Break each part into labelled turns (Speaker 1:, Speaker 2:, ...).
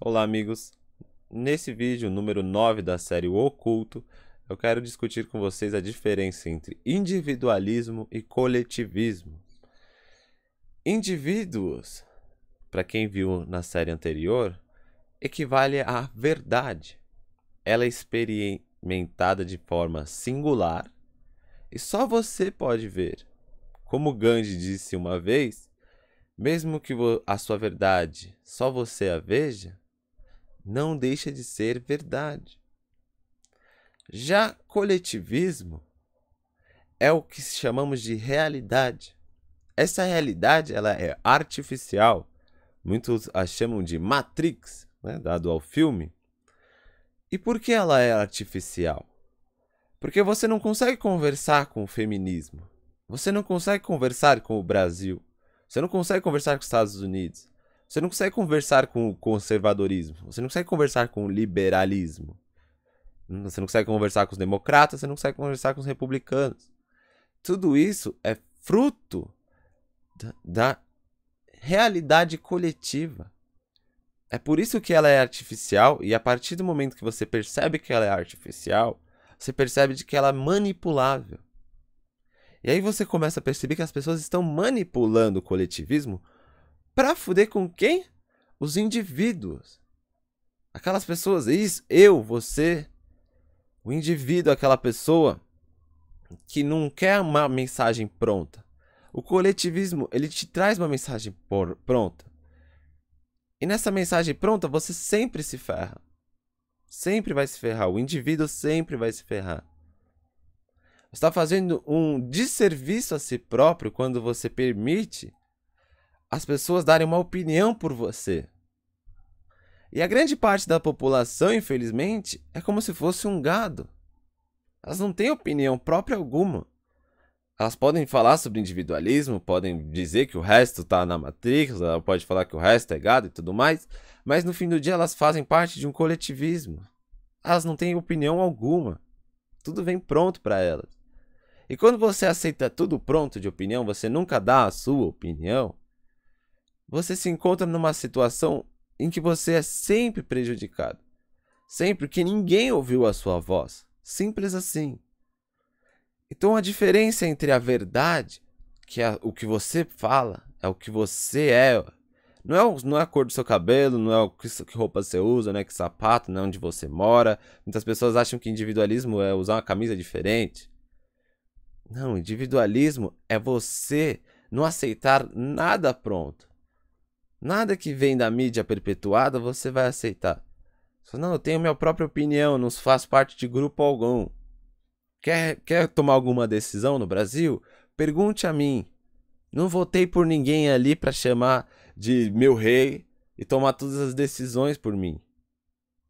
Speaker 1: Olá, amigos! Nesse vídeo número 9 da série O Oculto, eu quero discutir com vocês a diferença entre individualismo e coletivismo. Indivíduos, para quem viu na série anterior, equivale à verdade. Ela é experimentada de forma singular e só você pode ver. Como Gandhi disse uma vez, mesmo que a sua verdade só você a veja, não deixa de ser verdade. Já coletivismo é o que chamamos de realidade. Essa realidade ela é artificial. Muitos a chamam de Matrix, né, dado ao filme. E por que ela é artificial? Porque você não consegue conversar com o feminismo. Você não consegue conversar com o Brasil. Você não consegue conversar com os Estados Unidos. Você não consegue conversar com o conservadorismo, você não consegue conversar com o liberalismo. Você não consegue conversar com os democratas, você não consegue conversar com os republicanos. Tudo isso é fruto da, da realidade coletiva. É por isso que ela é artificial, e a partir do momento que você percebe que ela é artificial, você percebe de que ela é manipulável. E aí você começa a perceber que as pessoas estão manipulando o coletivismo para fuder com quem? Os indivíduos. Aquelas pessoas, é isso, eu, você, o indivíduo, aquela pessoa que não quer uma mensagem pronta. O coletivismo, ele te traz uma mensagem por, pronta. E nessa mensagem pronta, você sempre se ferra. Sempre vai se ferrar. O indivíduo sempre vai se ferrar. Você está fazendo um desserviço a si próprio quando você permite as pessoas darem uma opinião por você. E a grande parte da população, infelizmente, é como se fosse um gado. Elas não têm opinião própria alguma. Elas podem falar sobre individualismo, podem dizer que o resto está na Matrix, ela pode falar que o resto é gado e tudo mais, mas no fim do dia elas fazem parte de um coletivismo. Elas não têm opinião alguma. Tudo vem pronto para elas. E quando você aceita tudo pronto de opinião, você nunca dá a sua opinião, você se encontra numa situação em que você é sempre prejudicado. Sempre que ninguém ouviu a sua voz. Simples assim. Então a diferença entre a verdade, que é o que você fala, é o que você é, não é, não é a cor do seu cabelo, não é que, que roupa você usa, não é que sapato, não é onde você mora. Muitas pessoas acham que individualismo é usar uma camisa diferente. Não, individualismo é você não aceitar nada pronto. Nada que vem da mídia perpetuada você vai aceitar. Você não, eu tenho minha própria opinião, não faço parte de grupo algum. Quer, quer tomar alguma decisão no Brasil? Pergunte a mim. Não votei por ninguém ali para chamar de meu rei e tomar todas as decisões por mim.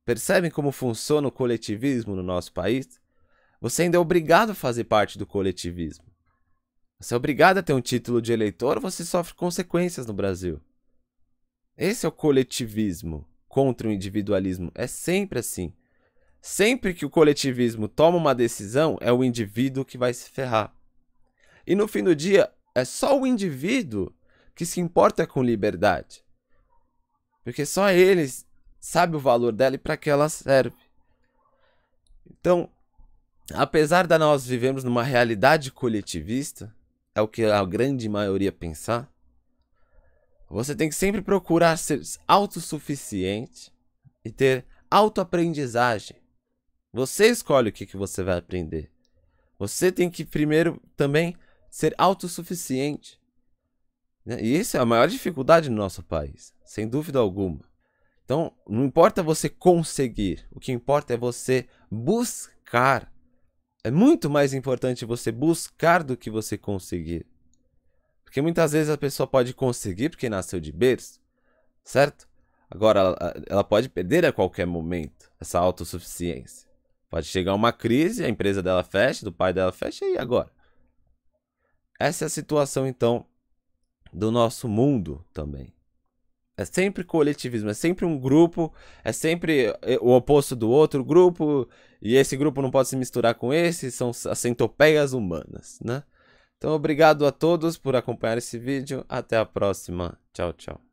Speaker 1: Percebem como funciona o coletivismo no nosso país? Você ainda é obrigado a fazer parte do coletivismo. Você é obrigado a ter um título de eleitor, você sofre consequências no Brasil. Esse é o coletivismo contra o individualismo. É sempre assim. Sempre que o coletivismo toma uma decisão, é o indivíduo que vai se ferrar. E no fim do dia, é só o indivíduo que se importa com liberdade. Porque só ele sabe o valor dela e para que ela serve. Então, apesar de nós vivemos numa realidade coletivista, é o que a grande maioria pensar, você tem que sempre procurar ser autossuficiente e ter autoaprendizagem. Você escolhe o que, que você vai aprender. Você tem que primeiro também ser autossuficiente. Né? E isso é a maior dificuldade no nosso país, sem dúvida alguma. Então, não importa você conseguir, o que importa é você buscar. É muito mais importante você buscar do que você conseguir. Porque muitas vezes a pessoa pode conseguir porque nasceu de berço, certo? Agora, ela, pode perder a qualquer momento essa autossuficiência. Pode chegar uma crise, a empresa dela fecha, do pai dela fecha, e agora? Essa é a situação, então, do nosso mundo também. É sempre coletivismo, é sempre um grupo, é sempre eh, o oposto do outro grupo, e esse grupo não pode se misturar com esse, são as centopeias humanas, né? Então, obrigado a todos por acompanhar esse vídeo. Até a próxima. Tchau, tchau.